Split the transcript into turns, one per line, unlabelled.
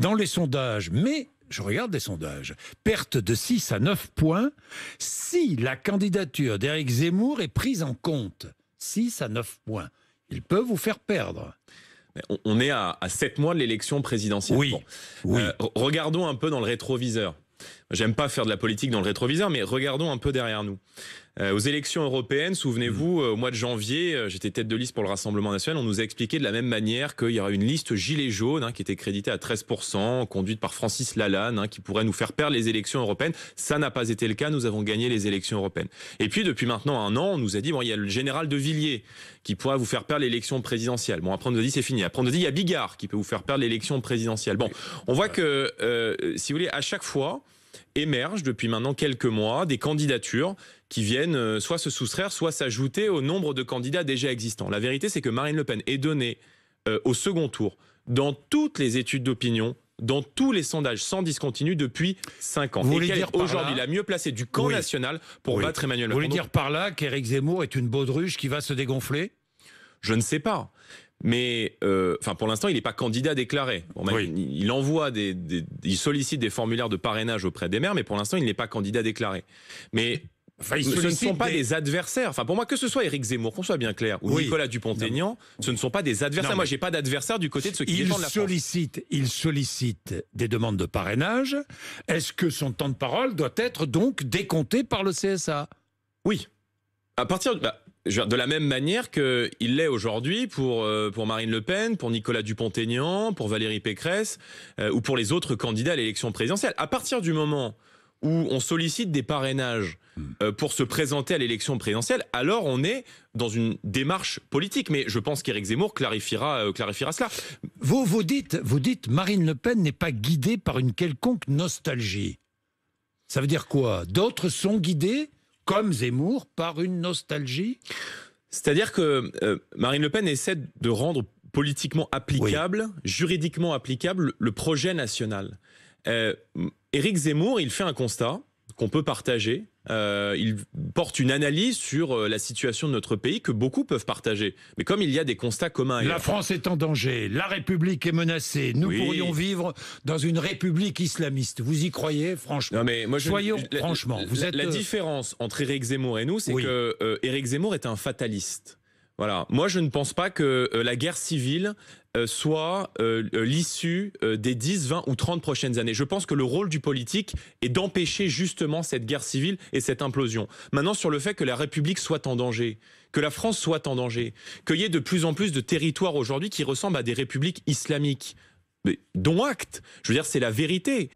dans les sondages, mais je regarde les sondages, perte de 6 à 9 points si la candidature d'Éric Zemmour est prise en compte. 6 à 9 points. Il peut vous faire perdre.
On est à, 7 mois de l'élection présidentielle. Oui. Euh, regardons un peu dans le rétroviseur. J'aime pas faire de la politique dans le rétroviseur, mais regardons un peu derrière nous. Euh, aux élections européennes, souvenez-vous, mm. euh, au mois de janvier, euh, j'étais tête de liste pour le Rassemblement national, on nous a expliqué de la même manière qu'il y aurait une liste gilet jaune hein, qui était créditée à 13%, conduite par Francis Lalanne, hein, qui pourrait nous faire perdre les élections européennes. Ça n'a pas été le cas, nous avons gagné les élections européennes. Et puis, depuis maintenant un an, on nous a dit, bon, il y a le général de Villiers qui pourrait vous faire perdre l'élection présidentielle. Bon, après, on nous a dit, c'est fini. Après, on nous a dit, il y a Bigard qui peut vous faire perdre l'élection présidentielle. Bon, on voit que, si vous voulez, à chaque fois, émergent depuis maintenant quelques mois des candidatures qui viennent euh, soit se soustraire, soit s'ajouter au nombre de candidats déjà existants. La vérité, c'est que Marine Le Pen est donnée euh, au second tour dans toutes les études d'opinion dans tous les sondages sans discontinu depuis 5 ans. Vous voulez dire aujourd'hui la mieux placée du camp national pour battre Emmanuel Macron Vous voulez dire par là qu'Éric Zemmour est
une baudruche qui
va se dégonfler Je ne sais pas mais euh, enfin pour l'instant, il n'est pas candidat déclaré. il, envoie des, il sollicite des formulaires de parrainage auprès des maires, mais pour l'instant, il n'est pas candidat déclaré. Mais ce ne sont pas des... adversaires. Enfin, pour moi, que ce soit Éric Zemmour, qu'on soit bien clair, ou Nicolas Dupont-Aignan, ce ne sont pas des adversaires. Moi, moi, j'ai pas d'adversaire du côté de ceux qui défendent la
sollicite, Il sollicite des demandes de parrainage. Est-ce que son temps de parole doit être donc décompté par le CSA
Oui. À partir de, bah, de la même manière qu'il l'est aujourd'hui pour, euh, pour Marine Le Pen, pour Nicolas Dupont-Aignan, pour Valérie Pécresse euh, ou pour les autres candidats à l'élection présidentielle. À partir du moment où on sollicite des parrainages hmm. euh, pour se présenter à l'élection présidentielle, alors on est dans une démarche politique. Mais je pense qu'Éric Zemmour clarifiera, clarifiera cela.
Vous, vous, dites, vous dites Marine Le Pen n'est pas guidée par une quelconque nostalgie. Ça veut dire quoi D'autres sont
guidés comme Zemmour, par une nostalgie C'est-à-dire que euh, Marine Le Pen essaie de rendre politiquement applicable, juridiquement applicable, le projet national. Euh, Éric Zemmour, il fait un constat, qu'on peut partager. Euh, il porte une analyse sur euh, la situation de notre pays que beaucoup peuvent partager. Mais comme il y a des constats communs... La France
est en danger, la République est menacée, nous pourrions vivre dans une République islamiste. Vous y croyez, franchement non mais moi je, Soyons franchement. Vous êtes... la euh,
différence entre Éric Zemmour et nous, c'est que Zemmour est un fataliste. Voilà. Moi, je ne pense pas que euh, la guerre civile euh, soit euh, l'issue des 10, 20 ou 30 prochaines années. Je pense que le rôle du politique est d'empêcher justement cette guerre civile et cette implosion. Maintenant, sur le fait que la République soit en danger, que la France soit en danger, qu'il y ait de plus en plus de territoires aujourd'hui qui ressemblent à des républiques islamiques. dont acte. Je veux dire, c'est la vérité.